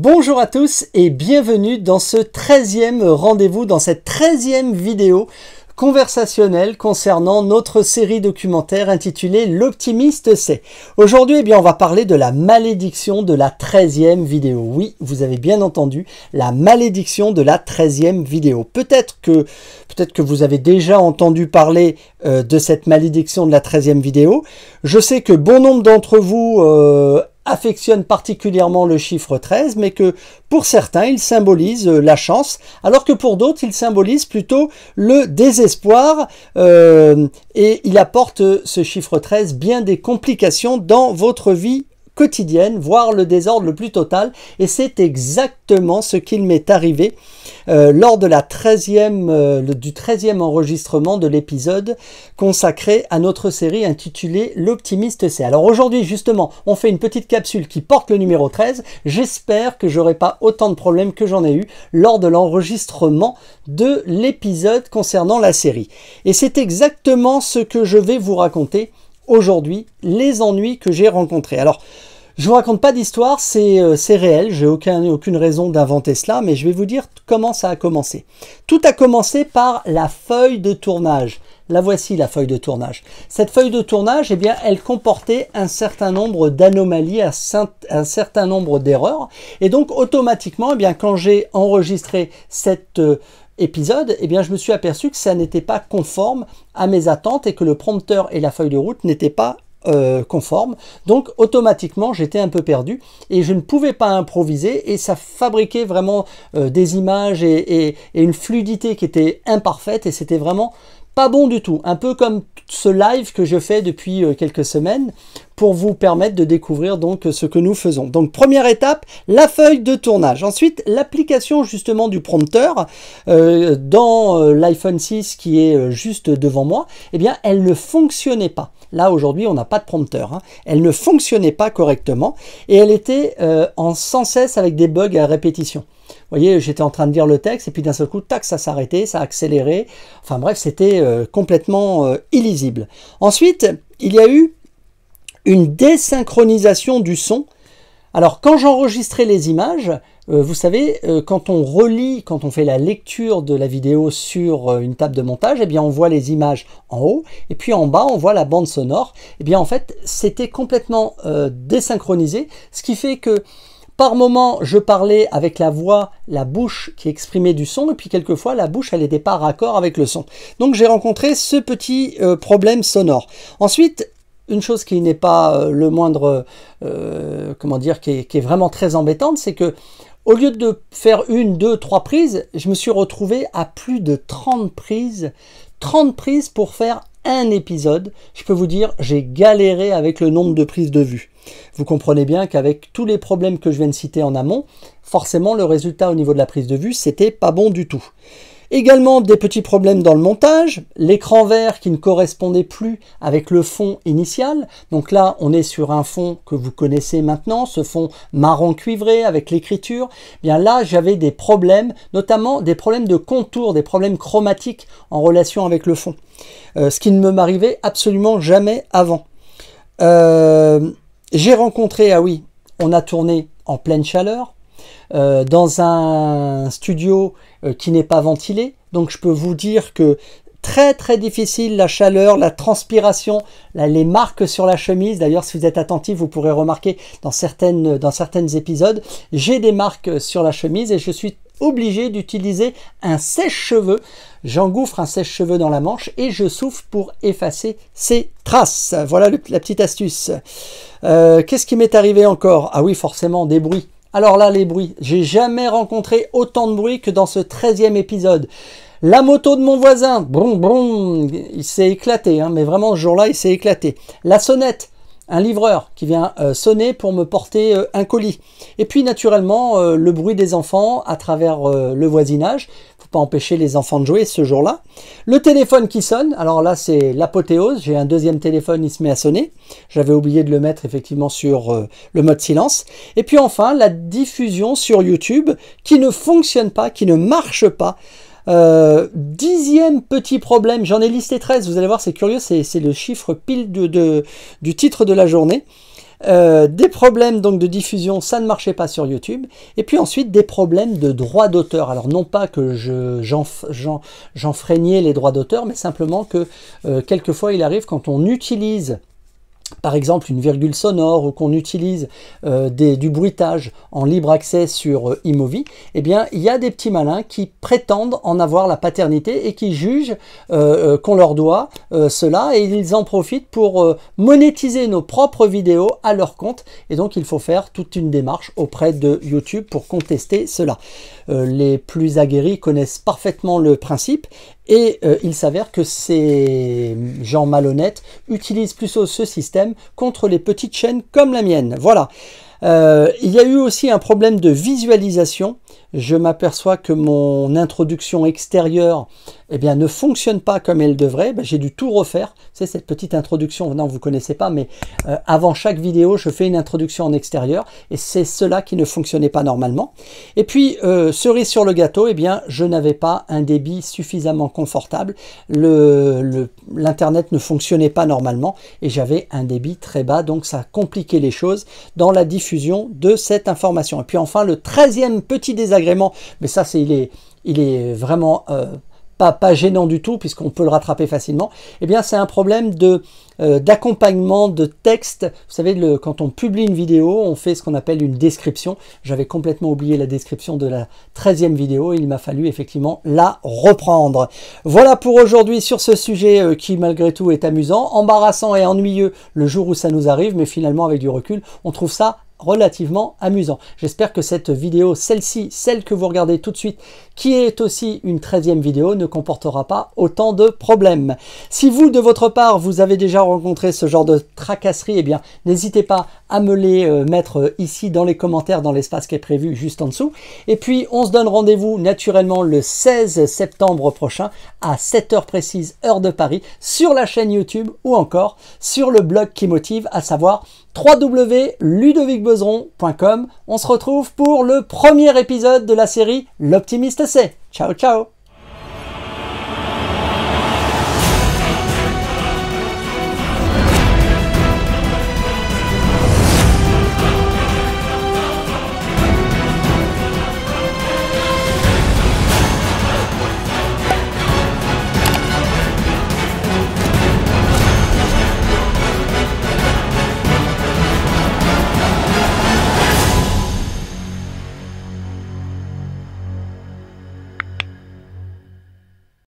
Bonjour à tous et bienvenue dans ce 13e rendez-vous, dans cette 13e vidéo conversationnelle concernant notre série documentaire intitulée L'optimiste c'est. Aujourd'hui, eh bien, on va parler de la malédiction de la 13e vidéo. Oui, vous avez bien entendu, la malédiction de la 13e vidéo. Peut-être que peut-être que vous avez déjà entendu parler euh, de cette malédiction de la 13e vidéo. Je sais que bon nombre d'entre vous euh, affectionne particulièrement le chiffre 13, mais que pour certains, il symbolise euh, la chance, alors que pour d'autres, il symbolise plutôt le désespoir. Euh, et il apporte euh, ce chiffre 13 bien des complications dans votre vie quotidienne, voire le désordre le plus total. Et c'est exactement ce qu'il m'est arrivé euh, lors de la 13 euh, du 13e enregistrement de l'épisode consacré à notre série intitulée L'optimiste C. Alors aujourd'hui justement, on fait une petite capsule qui porte le numéro 13. J'espère que j'aurai pas autant de problèmes que j'en ai eu lors de l'enregistrement de l'épisode concernant la série. Et c'est exactement ce que je vais vous raconter aujourd'hui les ennuis que j'ai rencontrés. Alors, je vous raconte pas d'histoire, c'est euh, réel, j'ai aucun, aucune raison d'inventer cela, mais je vais vous dire comment ça a commencé. Tout a commencé par la feuille de tournage. La voici la feuille de tournage. Cette feuille de tournage, eh bien, elle comportait un certain nombre d'anomalies, un, un certain nombre d'erreurs. Et donc, automatiquement, eh bien, quand j'ai enregistré cette, euh, épisode, eh bien, je me suis aperçu que ça n'était pas conforme à mes attentes et que le prompteur et la feuille de route n'étaient pas euh, conformes. Donc, automatiquement, j'étais un peu perdu et je ne pouvais pas improviser et ça fabriquait vraiment euh, des images et une fluidité qui était imparfaite et c'était vraiment pas bon du tout. Un peu comme ce live que je fais depuis euh, quelques semaines pour vous permettre de découvrir donc euh, ce que nous faisons. Donc première étape, la feuille de tournage. Ensuite, l'application justement du prompteur euh, dans l'iPhone 6 qui est juste devant moi, eh bien elle ne fonctionnait pas. Là aujourd'hui on n'a pas de prompteur. Hein. Elle ne fonctionnait pas correctement et elle était en sans cesse avec des bugs à répétition voyez, j'étais en train de lire le texte et puis d'un seul coup, tac, ça s'arrêtait, ça accélérait. Enfin bref, c'était euh, complètement euh, illisible. Ensuite, il y a eu une désynchronisation du son. Alors quand j'enregistrais les images, euh, vous savez, quand on relit, quand on fait la lecture de la vidéo sur une table de montage, eh bien on voit les images en haut, et puis en bas on voit la bande sonore. Eh bien en fait, c'était complètement désynchronisé, ce qui fait que par moments, je parlais avec la voix, la bouche qui exprimait du son, et puis quelquefois, la bouche, elle n'était pas raccord avec le son. Donc, j'ai rencontré ce petit euh, problème sonore. Ensuite, une chose qui n'est pas euh, le moindre, euh, comment dire, qui est, qui est, vraiment très embêtante, c'est que au lieu de faire une, deux, trois prises, je me suis retrouvé à plus de 30 prises, 30 prises pour faire un épisode. Je peux vous dire, j'ai galéré avec le nombre de prises de vue. Vous comprenez bien qu'avec tous les problèmes que je viens de citer en amont, forcément le résultat au niveau de la prise de vue, c'était pas bon du tout. Également des petits problèmes dans le montage, l'écran vert qui ne correspondait plus avec le fond initial. Donc là, on est sur un fond que vous connaissez maintenant, ce fond marron cuivré avec l'écriture. Eh bien là, j'avais des problèmes, notamment des problèmes de contour, des problèmes chromatiques en relation avec le fond. Euh, ce qui ne me m'arrivait absolument jamais avant. Euh, j'ai rencontré, ah oui, on a tourné en pleine chaleur, euh, dans un studio euh, qui n'est pas ventilé. Donc je peux vous dire que très très difficile la chaleur, la transpiration, les marques sur la chemise. D'ailleurs, si vous êtes attentif, vous pourrez remarquer dans certaines dans certains épisodes, j'ai des marques sur la chemise et je suis obligé d'utiliser un sèche-cheveux. J'engouffre un sèche-cheveux dans la manche et je souffle pour effacer ces traces. Voilà la petite astuce. Euh, qu'est-ce qui m'est arrivé encore Ah oui, forcément, des bruits. Alors là, les bruits. J'ai jamais rencontré autant de bruit que dans ce 13e épisode. La moto de mon voisin, brum brum, il s'est éclaté, hein, mais vraiment ce jour-là, il s'est éclaté. La sonnette, un livreur qui vient euh, sonner pour me porter euh, un colis. Et puis naturellement, euh, le bruit des enfants à travers le voisinage. Faut pas empêcher les enfants de jouer ce jour-là. Le téléphone qui sonne. Alors là, c'est l'apothéose. J'ai un deuxième téléphone, il se met à sonner. J'avais oublié de le mettre effectivement sur le mode silence. Et puis enfin, la diffusion sur YouTube qui ne fonctionne pas, qui ne marche pas. Euh, dixième petit problème, j'en ai listé 13, vous allez voir, c'est curieux, c'est le chiffre pile de, du titre de la journée. Euh, des problèmes donc de diffusion, ça ne marchait pas sur YouTube. Et puis ensuite des problèmes de droits d'auteur. Alors non pas que j'enfreignais les droits d'auteur, mais simplement que euh, quelquefois il arrive quand on utilise par exemple une virgule sonore ou qu'on utilise euh, du bruitage en libre accès sur euh, Imovie, eh bien il y a des petits malins qui prétendent en avoir la paternité et qui jugent euh, qu'on leur doit cela et ils en profitent pour monétiser nos propres vidéos à leur compte et donc il faut faire toute une démarche auprès de YouTube pour contester cela. les plus aguerris connaissent parfaitement le principe et il s'avère que ces gens malhonnêtes utilisent plutôt ce système contre les petites chaînes comme la mienne. Voilà. Euh, il y a eu aussi un problème de visualisation je m'aperçois que mon introduction extérieure eh bien, ne fonctionne pas comme elle devrait, ben, j'ai dû tout refaire. C'est cette petite introduction, non, vous ne connaissez pas, mais euh, avant chaque vidéo, je fais une introduction en extérieur, et c'est cela qui ne fonctionnait pas normalement. Et puis, euh, cerise sur le gâteau, eh bien, je n'avais pas un débit suffisamment confortable, l'Internet le, ne fonctionnait pas normalement, et j'avais un débit très bas, donc ça compliquait les choses dans la diffusion de cette information. Et puis enfin, le 13 petit désagrément, mais ça, c'est il est, il est vraiment euh, pas, pas gênant du tout, puisqu'on peut le rattraper facilement, et eh bien, c'est un problème de euh, d'accompagnement de texte. Vous savez, le, quand on publie une vidéo, on fait ce qu'on appelle une description. J'avais complètement oublié la description de la 13e vidéo. Il m'a fallu effectivement la reprendre. Voilà pour aujourd'hui sur ce sujet euh, qui, malgré tout, est amusant, embarrassant et ennuyeux le jour où ça nous arrive. Mais finalement, avec du recul, on trouve ça relativement amusant. J'espère que cette vidéo, celle-ci, celle que vous regardez tout de suite, qui est aussi une 13e vidéo, ne comportera pas autant de problèmes. Si vous, de votre part, vous avez déjà rencontré ce genre de tracasserie, et eh bien, n'hésitez pas à me les euh, mettre euh, ici dans les commentaires, dans l'espace qui est prévu juste en dessous. Et puis, on se donne rendez-vous naturellement le 16 septembre prochain à 7h précise, heure de Paris, sur la chaîne YouTube ou encore sur le blog qui motive, à savoir www.ludovicbezeron.com. On se retrouve pour le premier épisode de la série L'Optimiste Ciao, ciao